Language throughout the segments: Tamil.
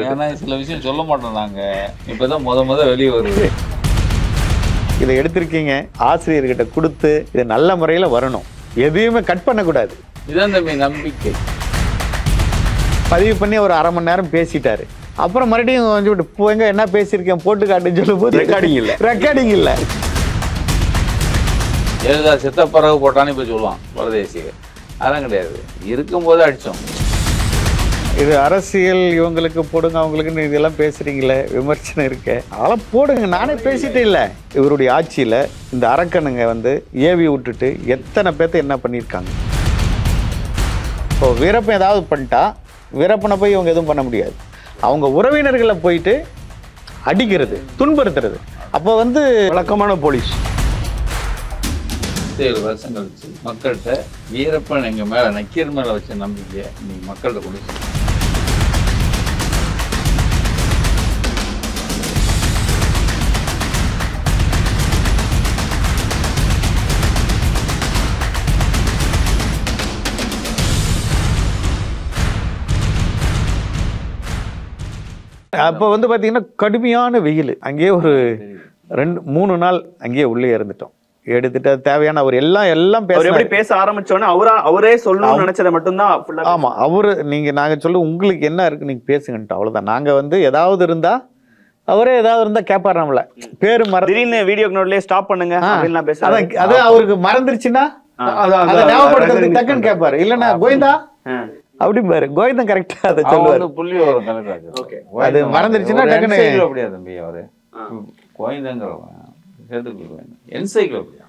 ஏன்னா சில விஷயம் சொல்ல மாட்டோம் நாங்க இப்பதான் முத முத வெளியே வருது இதை எடுத்திருக்கீங்க ஆசிரியர்கிட்ட கொடுத்து இது நல்ல முறையில வரணும் எதையுமே கட் பண்ணக்கூடாது இதுதான் தம்பி நம்பிக்கை பதிவு பண்ணி ஒரு அரை மணி நேரம் பேசிட்டாரு அப்புறம் மறுபடியும் கொஞ்சம் விட்டு போங்க என்ன பேசியிருக்கேன் போட்டு காட்டுன்னு சொல்லும் போது ரெக்கார்டிங் இல்லை ரெக்கார்டிங் இல்லை எழுதா சித்தப்பறவை போட்டான்னு இப்போ சொல்லுவான் பரதேசிக அதெல்லாம் கிடையாது இருக்கும்போது அடித்தோம் இது அரசியல் இவங்களுக்கு போடுங்க அவங்களுக்குன்னு இதெல்லாம் பேசுறீங்களே விமர்சனம் இருக்கே அதெல்லாம் போடுங்க நானே பேசிட்டே இல்லை இவருடைய ஆட்சியில் இந்த அரக்கனுங்க வந்து ஏவி விட்டுட்டு எத்தனை பேர்த்த என்ன பண்ணியிருக்காங்க இப்போ வீரப்பன் ஏதாவது பண்ணிட்டா வீரப்பனை போய் இவங்க எதுவும் பண்ண முடியாது அவங்க உறவினர்களை போயிட்டு அடிக்கிறது துன்புறுத்துறது அப்போ வந்து வழக்கமான போலீஸ் வருஷம் கழிச்சு மக்கள்கிட்ட வீரப்பன் எங்க மேலே நக்கீர் மேலே வச்ச நம்பிக்கையை நீ மக்கள்கிட்ட கொடுத்து அப்போ வந்து பார்த்தீங்கன்னா கடுமையான வெயில் அங்கேயே ஒரு ரெண்டு மூணு நாள் அங்கேயே உள்ளே இருந்துட்டோம் எடுத்துட்டு தேவையான அவர் எல்லாம் எல்லாம் பேச எப்படி பேச ஆரம்பிச்சோன்னே அவரா அவரே சொல்லணும்னு நினைச்சதை மட்டும்தான் ஆமா அவரு நீங்க நாங்க சொல்ல உங்களுக்கு என்ன இருக்கு நீங்க பேசுங்கன்ட்டு அவ்வளவுதான் நாங்க வந்து ஏதாவது இருந்தா அவரே ஏதாவது இருந்தா கேட்பாரு நம்மள பேரு மற திடீர்னு வீடியோ நோட்லயே ஸ்டாப் பண்ணுங்க அதான் அவருக்கு மறந்துருச்சுன்னா அதை டக்குன்னு கேட்பாரு இல்லன்னா கோவிந்தா அப்படி பாரு கோவிந்தன் கரெக்டா அதை சொல்லுவாரு புள்ளி வரும் கரெக்டா அது மறந்துருச்சுன்னா டக்குன்னு அப்படியா தம்பி அவரு கோவிந்தங்கிறவன் சேர்த்துக்குள்ள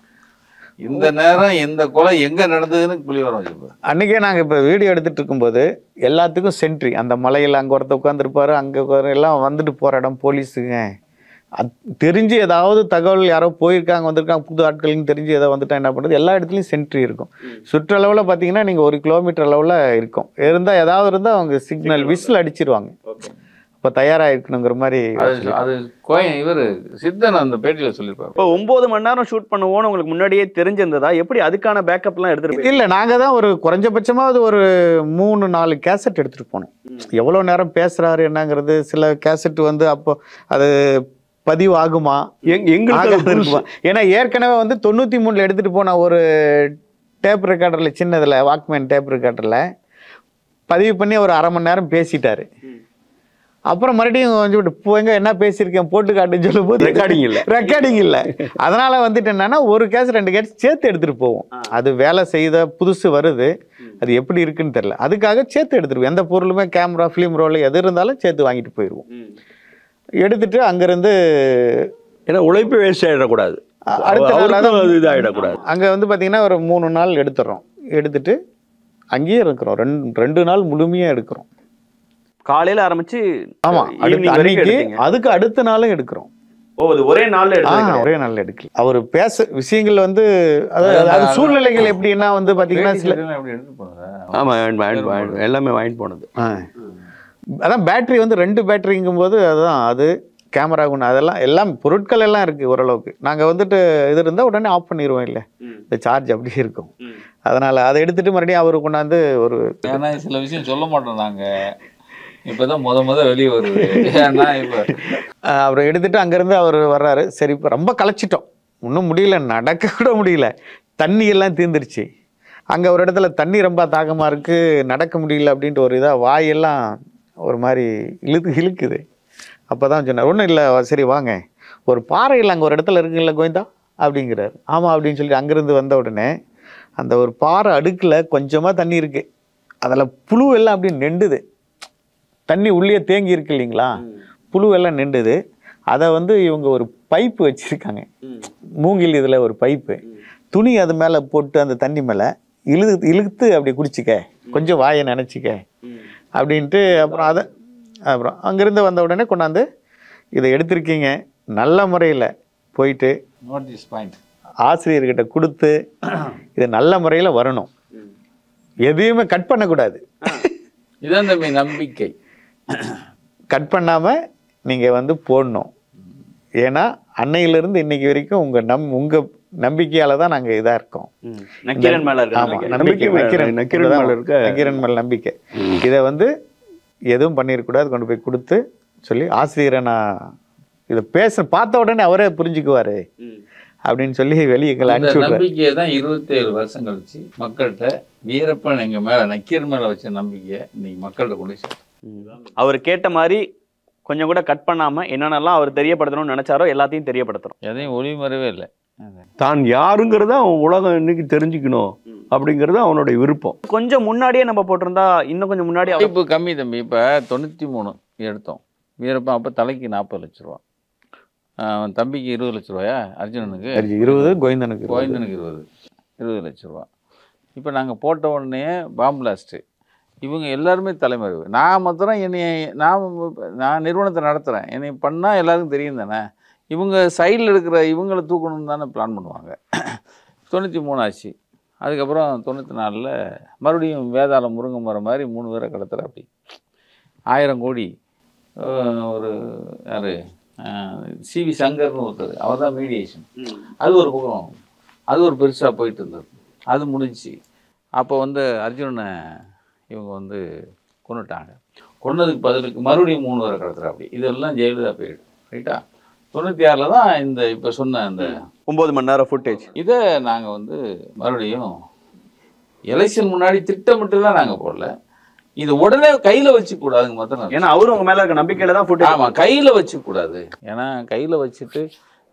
இந்த நேரம் இந்த கொலை எங்கே நடந்ததுன்னு புள்ளி வரும் அன்றைக்கே நாங்கள் இப்போ வீடியோ எடுத்துகிட்டு இருக்கும்போது எல்லாத்துக்கும் சென்ட்ரி அந்த மலையில் அங்கே ஒருத்த உட்காந்துருப்பாரு அங்கே எல்லாம் வந்துட்டு போகிற இடம் போலீஸுங்க தெரிஞ்சு ஏதாவது தகவல் யாரோ போயிருக்காங்க வந்திருக்காங்க புது ஆட்கள்னு தெரிஞ்சு ஏதோ வந்துட்டா என்ன பண்ணுறது எல்லா இடத்துலையும் சென்ட்ரி இருக்கும் சுற்றளவில் பார்த்தீங்கன்னா நீங்கள் ஒரு கிலோமீட்டர் அளவில் இருக்கும் இருந்தால் ஏதாவது இருந்தால் அவங்க சிக்னல் விசில் அடிச்சிருவாங்க இப்போ தயாராக இருக்கணுங்கிற மாதிரி அது கோயம் இவர் சித்தன் அந்த பேட்டியில் சொல்லியிருப்பாரு இப்போ ஒம்பது மணி நேரம் ஷூட் பண்ணுவோம்னு உங்களுக்கு முன்னாடியே தெரிஞ்சிருந்ததா எப்படி அதுக்கான பேக்கப்லாம் எடுத்துருப்போம் இல்லை நாங்கள் தான் ஒரு குறைஞ்சபட்சமாக அது ஒரு மூணு நாலு கேசட் எடுத்துகிட்டு போனோம் எவ்வளோ நேரம் பேசுகிறாரு என்னங்கிறது சில கேசட் வந்து அப்போ அது பதிவாகுமா எங்களுக்கு ஏன்னா ஏற்கனவே வந்து தொண்ணூற்றி மூணில் எடுத்துகிட்டு போன ஒரு டேப் ரெக்கார்டர்ல சின்னதில் வாக்மேன் டேப் ரெக்கார்டரில் பதிவு பண்ணி ஒரு அரை மணி நேரம் பேசிட்டாரு அப்புறம் மறுபடியும் கொஞ்சம் போங்க என்ன பேசியிருக்கேன் போட்டு காட்டுன்னு சொல்லும் போது ரெக்கார்டிங் இல்லை ரெக்கார்டிங் இல்லை அதனால் வந்துட்டு என்னென்னா ஒரு கேஸ் ரெண்டு கேஸ் சேர்த்து எடுத்துகிட்டு போவோம் அது வேலை செய்த புதுசு வருது அது எப்படி இருக்குன்னு தெரில அதுக்காக சேர்த்து எடுத்துருவோம் எந்த பொருளுமே கேமரா ஃபிலிம் ரோல் எது இருந்தாலும் சேர்த்து வாங்கிட்டு போயிடுவோம் எடுத்துட்டு அங்கேருந்து ஏன்னா உழைப்பு வேஸ்ட் ஆகிடக்கூடாது அடுத்த நாள் இதாகிடக்கூடாது அங்கே வந்து பார்த்தீங்கன்னா ஒரு மூணு நாள் எடுத்துடுறோம் எடுத்துட்டு அங்கேயே இருக்கிறோம் ரெண்டு ரெண்டு நாள் முழுமையாக எடுக்கிறோம் காலையில் ஆரம்பிச்சு ஆமாம் அன்னைக்கு அதுக்கு அடுத்த நாளும் எடுக்கிறோம் ஓ அது ஒரே நாள்ல எடுக்கலாம் ஒரே நாள்ல எடுக்கல அவர் பேச விஷயங்கள் வந்து அதாவது சூழ்நிலைகள் எப்படின்னா வந்து பாத்தீங்கன்னா சில ஆமா எல்லாமே வாங்கிட்டு போனது அதான் பேட்ரி வந்து ரெண்டு பேட்ரிங்கும் போது அதுதான் அது கேமரா குண்டு அதெல்லாம் எல்லாம் பொருட்கள் எல்லாம் இருக்குது ஓரளவுக்கு நாங்கள் வந்துட்டு இது இருந்தால் உடனே ஆஃப் பண்ணிடுவோம் இல்லை இந்த சார்ஜ் அப்படியே இருக்கும் அதனால் அதை எடுத்துகிட்டு மறுபடியும் அவர் கொண்டாந்து ஒரு ஏன்னா சில விஷயம் சொல்ல மாட்டோம் நாங்கள் இப்போ தான் முத முத வெளியே வருது ஏன்னா இப்போ அவரை எடுத்துட்டு அங்கேருந்து அவர் வர்றாரு சரி இப்போ ரொம்ப களைச்சிட்டோம் இன்னும் முடியல நடக்க கூட முடியல தண்ணி எல்லாம் தீர்ந்துருச்சு அங்கே ஒரு இடத்துல தண்ணி ரொம்ப தாகமாக இருக்குது நடக்க முடியல அப்படின்ட்டு ஒரு இதாக வாயெல்லாம் ஒரு மாதிரி இழுத்து இழுக்குது அப்போ தான் சொன்னார் ஒன்றும் இல்லை சரி வாங்க ஒரு பாறையில் அங்கே ஒரு இடத்துல இருக்குல்ல கோவிந்தா அப்படிங்கிறார் ஆமாம் அப்படின்னு சொல்லி அங்கேருந்து வந்த உடனே அந்த ஒரு பாறை அடுக்கில் கொஞ்சமாக தண்ணி இருக்குது அதில் புழுவெல்லாம் அப்படி நெண்டுது தண்ணி உள்ளே தேங்கி இருக்கு இல்லைங்களா புழுவெல்லாம் நின்றுது அதை வந்து இவங்க ஒரு பைப்பு வச்சுருக்காங்க மூங்கில் இதில் ஒரு பைப்பு துணி அது மேலே போட்டு அந்த தண்ணி மேலே இழுத்து இழுத்து அப்படி குடிச்சிக்க கொஞ்சம் வாயை நினச்சிக்க அப்படின்ட்டு அப்புறம் அதை அப்புறம் அங்கேருந்து வந்த உடனே கொண்டாந்து இதை எடுத்திருக்கீங்க நல்ல முறையில் போயிட்டு நோட் திஸ் பாயிண்ட் ஆசிரியர்கிட்ட கொடுத்து இது நல்ல முறையில் வரணும் எதையுமே கட் பண்ணக்கூடாது இதுதான் தம்பி நம்பிக்கை கட் பண்ணாமல் நீங்கள் வந்து போடணும் ஏன்னா அன்னையிலிருந்து இன்னைக்கு வரைக்கும் உங்கள் நம் உங்கள் நம்பிக்கையால தான் நாங்கள் இதாக இருக்கோம் நக்கீரன் மேலே நம்பிக்கை நக்கீரன் நக்கீரன் மேலே இருக்க நம்பிக்கை இதை வந்து எதுவும் பண்ணிடக்கூடாது கொண்டு போய் கொடுத்து சொல்லி ஆசிரியரை நான் இதை பேச பார்த்த உடனே அவரே புரிஞ்சுக்குவாரு அப்படின்னு சொல்லி வெளியே அனுப்பிச்சு நம்பிக்கையை தான் இருபத்தி வருஷம் கழிச்சு மக்கள்கிட்ட வீரப்பன் எங்கள் மேலே நக்கீர் மேலே வச்ச நம்பிக்கையை இன்னைக்கு மக்கள்கிட்ட கொண்டு அவர் கேட்ட மாதிரி கொஞ்சம் கூட கட் பண்ணாம என்னென்னலாம் அவர் தெரியப்படுத்தணும்னு நினைச்சாரோ எல்லாத்தையும் தெரியப்படுத்துகிறோம் எதையும் ஒளிமறைவே இல்லை தான் யாருங்கிறத அவன் உலகம் இன்னைக்கு தெரிஞ்சுக்கணும் அப்படிங்கிறது அவனுடைய விருப்பம் கொஞ்சம் முன்னாடியே நம்ம போட்டிருந்தா இன்னும் கொஞ்சம் முன்னாடி இப்போ கம்மி தம்பி இப்போ தொண்ணூற்றி மூணு எடுத்தோம் வீரப்பன் அப்போ தலைக்கு நாற்பது லட்ச ரூபா அவன் தம்பிக்கு இருபது லட்ச ரூபாயா அர்ஜுனனுக்கு இருபது கோவிந்தனுக்கு கோவிந்தனுக்கு இருபது இருபது லட்ச ரூபா இப்போ நாங்கள் போட்ட உடனே பாம்பிளாஸ்ட்டு இவங்க எல்லாருமே தலைமறைவு நான் மாத்திரம் என்னை நான் நான் நிறுவனத்தை நடத்துகிறேன் என்னை பண்ணால் எல்லாருக்கும் தெரியும் தானே இவங்க சைடில் இருக்கிற இவங்களை தூக்கணும்னு தானே பிளான் பண்ணுவாங்க தொண்ணூற்றி மூணு ஆச்சு அதுக்கப்புறம் தொண்ணூற்றி நாலில் மறுபடியும் வேதாளம் முருங்கை மரம் மாதிரி மூணு பேரை கடத்துகிற அப்படி ஆயிரம் கோடி ஒரு யார் சி வி சங்கர்னு ஒருத்தர் அவர் தான் மீடியேஷன் அது ஒரு பக்கம் அது ஒரு பெருசாக போயிட்டு இருந்தது அது முடிஞ்சு அப்போ வந்து அர்ஜுனனை இவங்க வந்து கொண்டுட்டாங்க கொன்னதுக்கு பதிலுக்கு மறுபடியும் மூணு பேரை கடத்துகிற அப்படி இதெல்லாம் ஜெயலலிதா போயிடும் ரைட்டா தொண்ணூற்றி ஆறில் தான் இந்த இப்போ சொன்ன அந்த ஒம்பது மணி நேரம் ஃபுட்டேஜ் இதை நாங்கள் வந்து மறுபடியும் எலெக்ஷன் முன்னாடி திட்டமிட்டு தான் நாங்கள் போடல இது உடனே கையில வச்சு கூடாதுங்க மாத்திரம் ஏன்னா அவரு உங்க மேல இருக்க நம்பிக்கையில தான் ஃபுட்டு ஆமா கையில வச்சு கூடாது ஏன்னா கையில வச்சுட்டு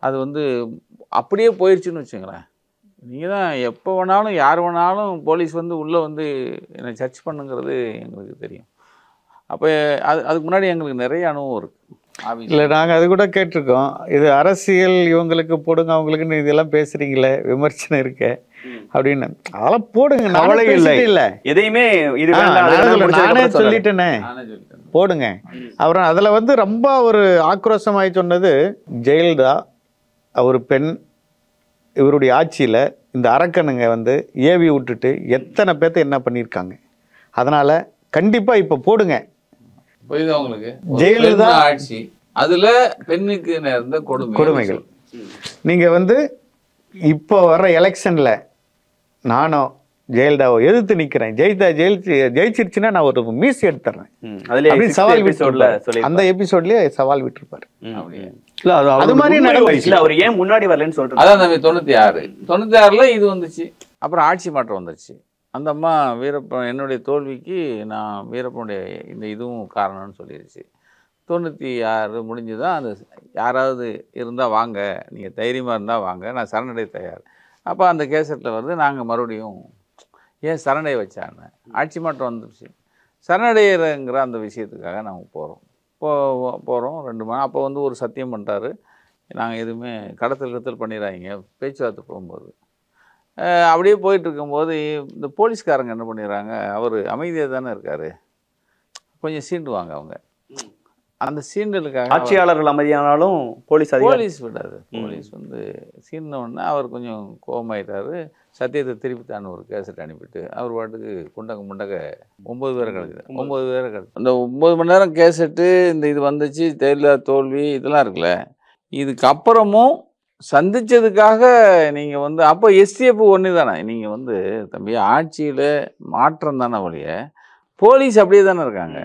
அது வந்து அப்படியே போயிடுச்சுன்னு வச்சுங்களேன் நீங்கள் தான் எப்போ வேணாலும் யார் வேணாலும் போலீஸ் வந்து உள்ளே வந்து என்னை சர்ச் பண்ணுங்கிறது எங்களுக்கு தெரியும் அப்போ அது அதுக்கு முன்னாடி எங்களுக்கு நிறைய அனுபவம் இருக்குது இல்லை நாங்கள் அது கூட கேட்டிருக்கோம் இது அரசியல் இவங்களுக்கு போடுங்க அவங்களுக்குன்னு இதெல்லாம் பேசுறீங்களே விமர்சனம் இருக்க அப்படின்னு அதெல்லாம் போடுங்க கவலை இல்லை இல்லை எதையுமே இது நானே சொல்லிட்டேனே போடுங்க அப்புறம் அதில் வந்து ரொம்ப ஒரு ஆக்ரோஷமாகி சொன்னது ஜெயலலிதா ஒரு பெண் இவருடைய ஆட்சியில் இந்த அரக்கனுங்க வந்து ஏவி விட்டுட்டு எத்தனை பேர்த்த என்ன பண்ணியிருக்காங்க அதனால் கண்டிப்பாக இப்போ போடுங்க புரியுது அவங்களுக்கு ஜெயலலிதா ஆட்சி அதுல பெண்ணுக்கு நேர்ந்த கொடுமை கொடுமைகள் நீங்க வந்து இப்போ வர்ற எலெக்ஷன்ல நானும் ஜெயலலிதாவை எதிர்த்து நிக்கிறேன் ஜெயலலிதா ஜெயிச்சு ஜெயிச்சிருச்சுன்னா நான் ஒரு மீசி எடுத்துறேன் அப்படின்னு சவால் எபிசோட்ல அந்த எபிசோட்லயே சவால் விட்டுருப்பாரு இல்ல அது மாதிரி அவர் ஏன் முன்னாடி வரலன்னு சொல்றேன் அதான் தொண்ணூத்தி ஆறு தொண்ணூத்தி ஆறுல இது வந்துச்சு அப்புறம் ஆட்சி மாற்றம் வந்துருச்சு அந்த அம்மா வீரப்பன் என்னுடைய தோல்விக்கு நான் வீரப்பனுடைய இந்த இதுவும் காரணம்னு சொல்லிடுச்சு தொண்ணூற்றி ஆறு முடிஞ்சு தான் அந்த யாராவது இருந்தால் வாங்க நீங்கள் தைரியமாக இருந்தால் வாங்க நான் சரணடைய தயார் அப்போ அந்த கேசட்டில் வந்து நாங்கள் மறுபடியும் ஏன் சரணடை வச்சாங்க ஆட்சி மாற்றம் வந்துடுச்சு சரணடைகிறங்கிற அந்த விஷயத்துக்காக நாங்கள் போகிறோம் போ போகிறோம் ரெண்டு மணி அப்போ வந்து ஒரு சத்தியம் பண்ணுறாரு நாங்கள் எதுவுமே கடத்தல் கடத்தல் பண்ணிடுறாங்க பேச்சுவார்த்தை போகும்போது அப்படியே போயிட்டுருக்கும்போது இந்த போலீஸ்காரங்க என்ன பண்ணிடுறாங்க அவர் அமைதியாக தானே இருக்கார் கொஞ்சம் சீண்டுவாங்க அவங்க அந்த சீண்டலுக்காக ஆட்சியாளர்கள் அமைதியானாலும் போலீஸ் போலீஸ் விடாது போலீஸ் வந்து சீண்டவுடனே அவர் கொஞ்சம் கோபமாயிட்டாரு சத்தியத்தை திருப்பி தான் ஒரு கேசட் அனுப்பிட்டு அவர் பாட்டுக்கு குண்டக முண்டக ஒம்பது பேரை கிடைக்குது ஒம்பது பேரை கிடைக்கும் அந்த ஒம்பது மணி நேரம் கேசட்டு இந்த இது வந்துச்சு தெரியல தோல்வி இதெல்லாம் இருக்குல்ல இதுக்கப்புறமும் சந்திச்சதுக்காக நீங்கள் வந்து அப்போ எஸ்டிஎஃப் ஒன்று தானே நீங்கள் வந்து தம்பி ஆட்சியில் மாற்றம் தானே வழிய போலீஸ் அப்படியே தானே இருக்காங்க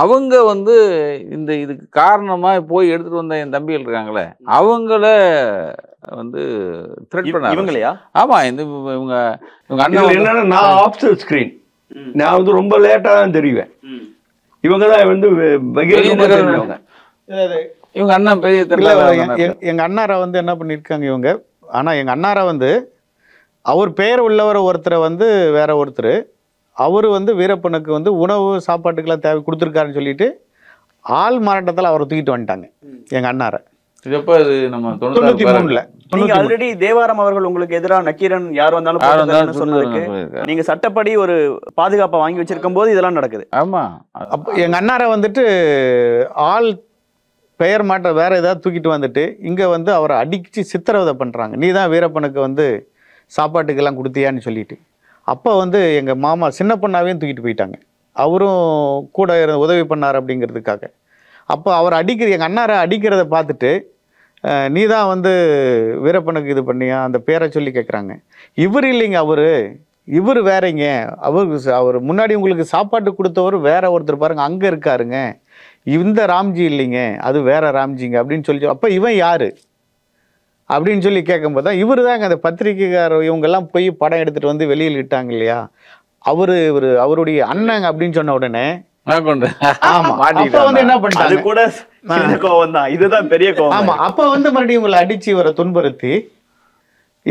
அவங்க வந்து இந்த இதுக்கு காரணமாக போய் எடுத்துட்டு வந்த என் தம்பிகள் இருக்காங்களே அவங்கள வந்து த்ரெட் பண்ண இவங்களையா ஆமாம் இந்த இவங்க இவங்க அண்ணன் நான் ஆப்ஷன் ஸ்க்ரீன் நான் வந்து ரொம்ப லேட்டாக தான் தெரிவேன் இவங்க தான் வந்து இவங்க அண்ணா பெரிய எங்கள் அண்ணாரா வந்து என்ன பண்ணியிருக்காங்க இவங்க ஆனால் எங்கள் அண்ணாரை வந்து அவர் பேர் உள்ளவர் ஒருத்தரை வந்து வேற ஒருத்தர் அவர் வந்து வீரப்பனுக்கு வந்து உணவு சாப்பாட்டுக்கெல்லாம் தேவை கொடுத்துருக்காருன்னு சொல்லிட்டு ஆள் மாறாட்டத்தில் அவரை தூக்கிட்டு வந்துட்டாங்க எங்கள் அண்ணாரை தொண்ணூத்தி மூணுல நீங்க ஆல்ரெடி தேவாரம் அவர்கள் உங்களுக்கு எதிராக நக்கீரன் யார் வந்தாலும் சொன்னதுக்கு நீங்க சட்டப்படி ஒரு பாதுகாப்பை வாங்கி வச்சிருக்கும் போது இதெல்லாம் நடக்குது ஆமா எங்க அண்ணாரை வந்துட்டு ஆள் பெயர் மாற்ற வேறு ஏதாவது தூக்கிட்டு வந்துட்டு இங்கே வந்து அவரை அடித்து சித்திரவதை பண்ணுறாங்க நீ தான் வீரப்பனுக்கு வந்து சாப்பாட்டுக்கெல்லாம் கொடுத்தியான்னு சொல்லிட்டு அப்போ வந்து எங்கள் மாமா சின்ன பொண்ணாவையும் தூக்கிட்டு போயிட்டாங்க அவரும் கூட இருந்து உதவி பண்ணார் அப்படிங்கிறதுக்காக அப்போ அவர் அடிக்கிற எங்கள் அண்ணாரை அடிக்கிறத பார்த்துட்டு நீ தான் வந்து வீரப்பனுக்கு இது பண்ணியா அந்த பேரை சொல்லி கேட்குறாங்க இவர் இல்லைங்க அவர் இவர் வேறங்க அவருக்கு அவர் முன்னாடி உங்களுக்கு சாப்பாட்டு கொடுத்தவர் வேற ஒருத்தர் பாருங்கள் அங்கே இருக்காருங்க இந்த ராம்ஜி இல்லைங்க அது வேற ராம்ஜிங்க அப்படின்னு சொல்லி அப்போ இவன் யார் அப்படின்னு சொல்லி கேட்கும்போது தான் இவர் தாங்க அந்த பத்திரிகைக்கார இவங்கெல்லாம் போய் படம் எடுத்துகிட்டு வந்து வெளியில் இட்டாங்க இல்லையா அவர் இவர் அவருடைய அண்ணங்க அப்படின்னு சொன்ன உடனே என்ன அடிச்சு இவரை துன்புறுத்தி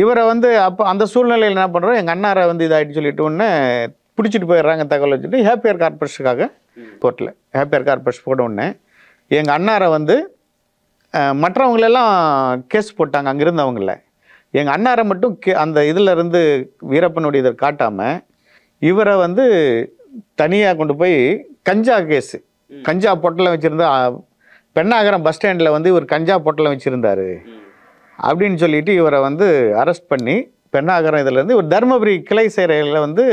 இவரை வந்து அப்போ அந்த சூழ்நிலையில் என்ன எங்கள் அண்ணாரை வந்து இதாகிட்டு பிடிச்சிட்டு போயிடுறாங்க தகவல் வச்சுட்டு ஹேப்பியர் கார்பரேஷனுக்காக கோர்ட்டில் ஹேப்பியர் கார்பஸ் போட உடனே எங்கள் அண்ணாரை வந்து மற்றவங்களெல்லாம் கேஸ் போட்டாங்க அங்கே இருந்தவங்கள எங்கள் அண்ணாரை மட்டும் கே அந்த இதிலருந்து வீரப்பனுடைய இதை காட்டாமல் இவரை வந்து தனியாக கொண்டு போய் கஞ்சா கேஸு கஞ்சா பொட்டலம் வச்சுருந்தா பெண்ணாகரம் பஸ் ஸ்டாண்டில் வந்து இவர் கஞ்சா பொட்டலம் வச்சுருந்தாரு அப்படின்னு சொல்லிட்டு இவரை வந்து அரெஸ்ட் பண்ணி பெண்ணாகரம் இதிலேருந்து இவர் தருமபுரி கிளை சேரையில் வந்து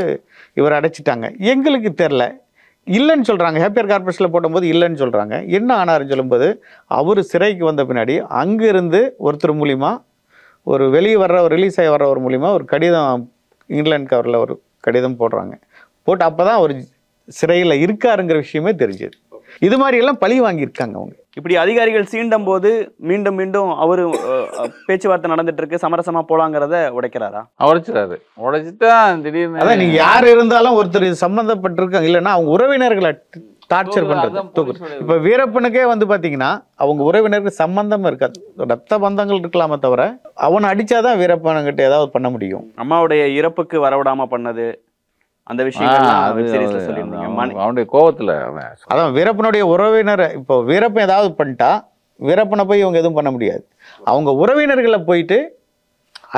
இவர் அடைச்சிட்டாங்க எங்களுக்கு தெரில இல்லைன்னு சொல்கிறாங்க ஹேப்பியர் கார்பரேஷனில் போடும்போது இல்லைன்னு சொல்கிறாங்க என்ன ஆனாருன்னு சொல்லும்போது அவர் சிறைக்கு வந்த பின்னாடி அங்கேருந்து ஒருத்தர் மூலிமா ஒரு வெளியே வர்ற ஒரு ரிலீஸ் ஆகி வர்ற ஒரு மூலிமா ஒரு கடிதம் இங்கிலாந்து கவரில் ஒரு கடிதம் போடுறாங்க போட்டு அப்போ தான் அவர் சிறையில் இருக்காருங்கிற விஷயமே தெரிஞ்சுது இது மாதிரி எல்லாம் பழி வாங்கியிருக்காங்க அவங்க இப்படி அதிகாரிகள் சீண்டும் போது மீண்டும் மீண்டும் அவரு பேச்சுவார்த்தை நடந்துட்டு இருக்கு சமரசமா போலாங்கிறத உடைக்கிறாரா உடைச்சிடாரு உடைச்சுதான் திடீர்னு அதான் நீங்க யார் இருந்தாலும் ஒருத்தர் சம்பந்தப்பட்டிருக்காங்க இல்லைன்னா அவங்க உறவினர்களை டார்ச்சர் பண்றது இப்ப வீரப்பனுக்கே வந்து பாத்தீங்கன்னா அவங்க உறவினருக்கு சம்பந்தம் இருக்காது ரத்த பந்தங்கள் இருக்கலாமே தவிர அவனை அடிச்சாதான் வீரப்பனங்கிட்ட ஏதாவது பண்ண முடியும் அம்மாவுடைய இறப்புக்கு வரவிடாம பண்ணது அந்த விஷயம் அவனுடைய கோபத்துல அதான் வீரப்பனுடைய உறவினரை இப்போ வீரப்பன் ஏதாவது பண்ணிட்டா வீரப்பனை போய் இவங்க எதுவும் பண்ண முடியாது அவங்க உறவினர்களை போயிட்டு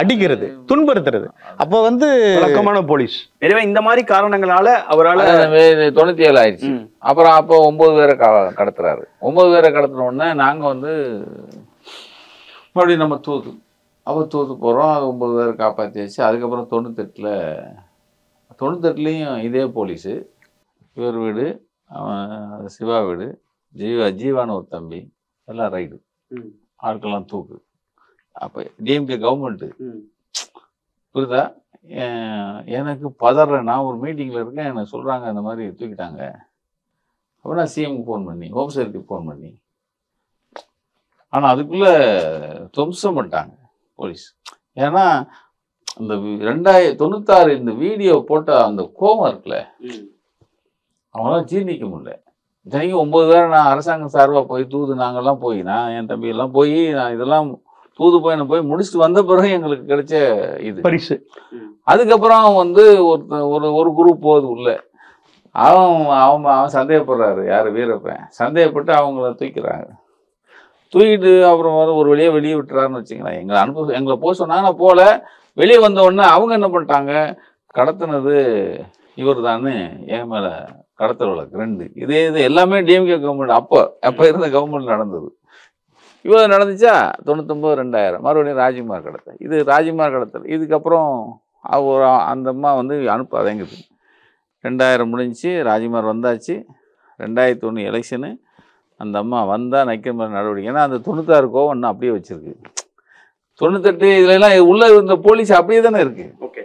அடிக்கிறது துன்புறுத்துறது அப்ப வந்து வழக்கமான போலீஸ் எனவே இந்த மாதிரி காரணங்களால அவரால் தொண்ணூத்தி ஏழு ஆயிடுச்சு அப்புறம் அப்போ ஒன்பது பேரை கடத்துறாரு ஒன்பது பேரை கடத்துன உடனே நாங்க வந்து மறுபடியும் நம்ம தூது அவ தூது போறோம் ஒன்பது பேரை காப்பாற்றி வச்சு அதுக்கப்புறம் தொண்ணூத்தெட்டுல தொண்ணூத்தெட்டுலேயும் இதே போலீஸு இவர் வீடு அவன் சிவா வீடு ஜீவா ஜீவான்னு ஒரு தம்பி எல்லாம் ரைடு ஆட்கள்லாம் தூக்கு அப்போ டிஎம்கே கவர்மெண்ட்டு புரியுதா எனக்கு பதற நான் ஒரு மீட்டிங்கில் இருக்கேன் எனக்கு சொல்கிறாங்க இந்த மாதிரி தூக்கிட்டாங்க அப்போ நான் சிஎம்க்கு ஃபோன் பண்ணி ஹோம் சேர்க்கு ஃபோன் பண்ணி ஆனால் அதுக்குள்ளே துவம்சம் பண்ணிட்டாங்க போலீஸ் ஏன்னா அந்த ரெண்டாயிரத்தி தொண்ணூத்தாறு இந்த வீடியோ போட்ட அந்த கோபம் இருக்குல்ல அவனால ஜீர்ணிக்க முடியல இத்தனைக்கு ஒன்பது பேரை நான் அரசாங்கம் சார்பாக போய் தூது நாங்கள்லாம் போய் நான் என் தம்பியெல்லாம் போய் நான் இதெல்லாம் தூது பயணம் போய் முடிச்சுட்டு வந்த பிறகு எங்களுக்கு கிடைச்ச இது பரிசு அதுக்கப்புறம் வந்து ஒரு ஒரு குரூப் போகுது உள்ள அவன் அவன் அவன் சந்தேகப்படுறாரு யார் வீரப்பன் சந்தேகப்பட்டு அவங்கள தூக்கிறாங்க தூக்கிட்டு அப்புறம் வந்து ஒரு வழியாக வெளியே விட்டுறாருன்னு வச்சுக்கலாம் எங்களை அனுப்ப எங்களை போக சொன்னாங்கன்னா போகல வெளியே வந்த உடனே அவங்க என்ன பண்ணிட்டாங்க கடத்தினது இவர் தானே என் மேலே கடத்தல் வழக்கு ரெண்டு இதே இது எல்லாமே டிஎம்கே கவர்மெண்ட் அப்போ அப்போ இருந்த கவர்மெண்ட் நடந்தது இவ்வளவு நடந்துச்சா தொண்ணூத்தொம்பது ரெண்டாயிரம் மறுபடியும் ராஜ்குமார் கடத்தல் இது ராஜ்குமார் கடத்தல் இதுக்கப்புறம் அவர் அந்த அம்மா வந்து அனுப்ப அனுப்பாதேங்குது ரெண்டாயிரம் முடிஞ்சு ராஜ்குமார் வந்தாச்சு ரெண்டாயிரத்தி ஒன்று எலெக்ஷனு அந்த அம்மா வந்தால் நைக்கிற மாதிரி நடவடிக்கை ஏன்னா அந்த தொண்ணூத்தாறு கோவம் இன்னும் அப்படியே வச்சுருக்கு தொண்ணூத்தெட்டு இதுலலாம் உள்ளே இருந்த போலீஸ் அப்படியே தானே இருக்குது ஓகே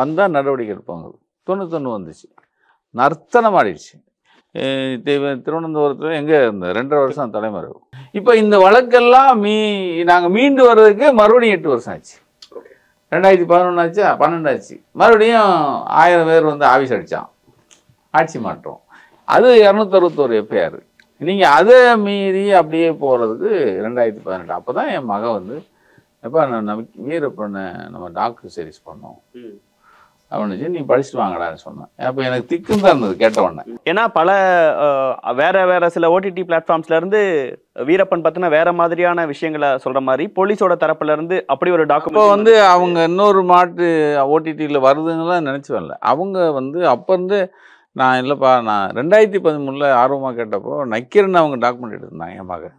வந்தால் நடவடிக்கை எடுப்பாங்க தொண்ணூத்தொன்று வந்துச்சு நர்த்தனம் ஆடிடுச்சு திருவனந்தபுரத்தில் எங்கே இருந்த ரெண்டரை வருஷம் தலைமுறை இப்போ இந்த வழக்கெல்லாம் மீ நாங்கள் மீண்டு வர்றதுக்கு மறுபடியும் எட்டு வருஷம் ஆச்சு ரெண்டாயிரத்தி பதினொன்று ஆச்சா பன்னெண்டு ஆச்சு மறுபடியும் ஆயிரம் பேர் வந்து ஆஃபீஸ் அடித்தான் ஆட்சி மாற்றம் அது இரநூத்தறுபத்தோரு எஃப்ஐஆர் நீங்கள் அதை மீறி அப்படியே போகிறதுக்கு ரெண்டாயிரத்தி பதினெட்டு அப்போ தான் என் மகன் வந்து எப்போ நம்ம வீரப்பண்ணை நம்ம டாக்டர் சர்வீஸ் பண்ணோம் அப்படின்னு நீ படிச்சுட்டு வாங்கடான்னு சொன்னேன் அப்போ எனக்கு திக்கும் தான் இருந்தது கேட்ட உடனே ஏன்னா பல வேற வேற சில ஓடிடி பிளாட்ஃபார்ம்ஸ்ல இருந்து வீரப்பன் பத்தின வேற மாதிரியான விஷயங்களை சொல்ற மாதிரி போலீஸோட தரப்புல இருந்து அப்படி ஒரு டாக்குமெண்ட் வந்து அவங்க இன்னொரு மாட்டு ஓடிடியில் வருதுங்கலாம் நினைச்சு வரல அவங்க வந்து அப்போ இருந்து நான் இல்லைப்பா நான் ரெண்டாயிரத்தி பதிமூணுல ஆர்வமாக கேட்டப்போ நக்கீரன் அவங்க டாக்குமெண்ட் எடுத்திருந்தாங்க என் மக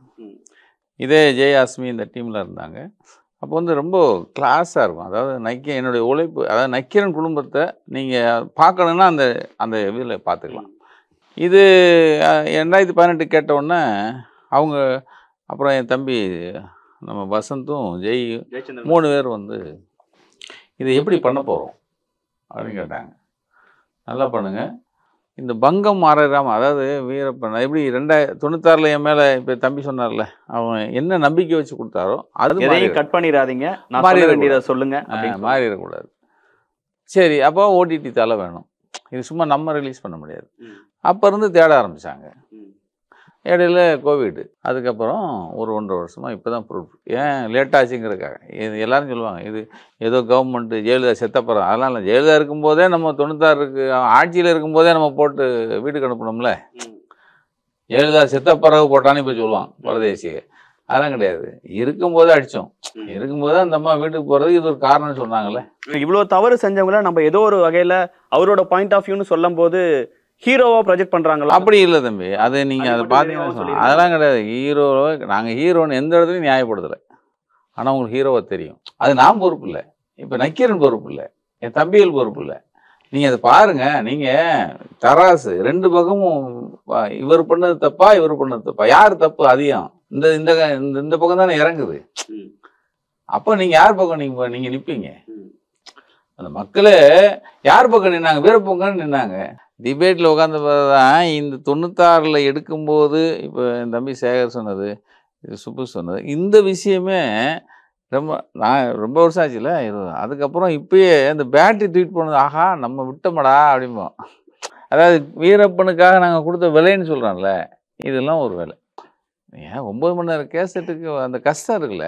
இதே ஜெய் இந்த டீமில் இருந்தாங்க அப்போ வந்து ரொம்ப கிளாஸாக இருக்கும் அதாவது நைக்க என்னுடைய உழைப்பு அதாவது நைக்கிறன் குடும்பத்தை நீங்கள் பார்க்கணுன்னா அந்த அந்த இதில் பார்த்துக்கலாம் இது ரெண்டாயிரத்தி பதினெட்டு கேட்டவுடனே அவங்க அப்புறம் என் தம்பி நம்ம வசந்தும் ஜெய் மூணு பேர் வந்து இது எப்படி பண்ண போகிறோம் அப்படின்னு கேட்டாங்க நல்லா பண்ணுங்கள் இந்த பங்கம் மாறாம அதாவது வீரப்பன் எப்படி ரெண்டாயிரம் தொண்ணூத்தாறுல என் மேல இப்போ தம்பி சொன்னார்ல அவன் என்ன நம்பிக்கை வச்சு கொடுத்தாரோ அது கட் பண்ணிடாதீங்க மாறி வேண்டியதை சொல்லுங்க மாறிடக்கூடாது சரி அப்போ ஓடிடி தலை வேணும் இது சும்மா நம்ம ரிலீஸ் பண்ண முடியாது அப்போ இருந்து தேட ஆரம்பித்தாங்க இடையில கோவிடு அதுக்கப்புறம் ஒரு ஒன்றரை வருஷமாக இப்போ தான் ப்ரூஃப் ஏன் லேட்டாச்சுங்கிறக்காக இது எல்லோரும் சொல்லுவாங்க இது ஏதோ கவர்மெண்ட்டு ஜெயலலிதா செத்தப்புறம் அதெல்லாம் இல்லை ஜெயலலிதா இருக்கும்போதே நம்ம தொண்ணூத்தாறுக்கு ஆட்சியில் இருக்கும்போதே நம்ம போட்டு வீட்டுக்கு அனுப்பணும்ல ஜெயலலிதா செத்த பிறகு போட்டான்னு இப்போ சொல்லுவான் பரதேசியை அதெல்லாம் கிடையாது இருக்கும்போது அடித்தோம் இருக்கும்போது அந்த அம்மா வீட்டுக்கு போகிறதுக்கு இது ஒரு காரணம்னு சொன்னாங்களே இவ்வளோ தவறு செஞ்சவங்கள நம்ம ஏதோ ஒரு வகையில் அவரோட பாயிண்ட் ஆஃப் வியூன்னு சொல்லும் போது ஹீரோவா ப்ரொஜெக்ட் பண்றாங்களா அப்படி இல்லை தம்பி அது நீங்க அதை பார்த்தீங்கன்னா அதெல்லாம் கிடையாது ஹீரோ நாங்க ஹீரோன்னு எந்த இடத்துலையும் நியாயப்படுத்தலை ஆனா உங்களுக்கு ஹீரோவா தெரியும் அது நான் பொறுப்பு இல்லை இப்ப நக்கீரன் பொறுப்பு இல்லை என் தம்பிகள் பொறுப்பு இல்லை நீங்க அதை பாருங்க நீங்க தராசு ரெண்டு பக்கமும் இவர் பண்ணது தப்பா இவர் பண்ணது தப்பா யார் தப்பு அதிகம் இந்த இந்த இந்த பக்கம் தானே இறங்குது அப்ப நீங்க யார் பக்கம் நீங்க நீங்க நிப்பீங்க அந்த மக்களே யார் பக்கம் நின்னாங்க வீரப்பக்கம் நின்னாங்க டிபேட்டில் உட்காந்து தான் இந்த தொண்ணூத்தாறில் எடுக்கும்போது இப்போ என் தம்பி சேகர் சொன்னது இது சுப்பு சொன்னது இந்த விஷயமே ரொம்ப நான் ரொம்ப வருஷம் ஆச்சுல இருபது அதுக்கப்புறம் இப்பயே இந்த பேட்டரி ட்வீட் பண்ணது ஆஹா நம்ம விட்டோமடா அப்படிம்போம் அதாவது வீரப்பனுக்காக நாங்கள் கொடுத்த விலைன்னு சொல்கிறோம்ல இதெல்லாம் ஒரு வேலை ஏன் ஒம்பது மணி நேரம் கேசட்டுக்கு அந்த கஷ்டம் இருக்குல்ல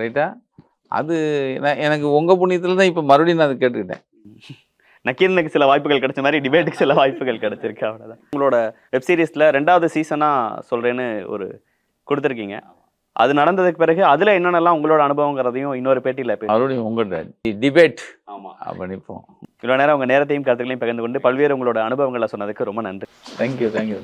ரைட்டா அது எனக்கு உங்கள் புண்ணியத்தில் தான் இப்போ மறுபடியும் நான் அதை கேட்டுக்கிட்டேன் நக்கீரனுக்கு சில வாய்ப்புகள் கிடைச்ச மாதிரி டிபேட்டுக்கு சில வாய்ப்புகள் கிடைச்சிருக்கு அவ்வளோதான் உங்களோட வெப்சீரிஸில் ரெண்டாவது சீசனாக சொல்கிறேன்னு ஒரு கொடுத்துருக்கீங்க அது நடந்ததுக்கு பிறகு அதில் என்னென்னலாம் உங்களோட அனுபவங்கிறதையும் இன்னொரு பேட்டியில் அவருடைய உங்களோட டிபேட் ஆமாம் பண்ணிப்போம் இவ்வளோ நேரம் உங்கள் நேரத்தையும் கருத்துக்களையும் பகிர்ந்து கொண்டு பல்வேறு உங்களோட அனுபவங்களை சொன்னதுக்கு ரொம்ப நன்றி தேங்க்யூ தேங்க்யூ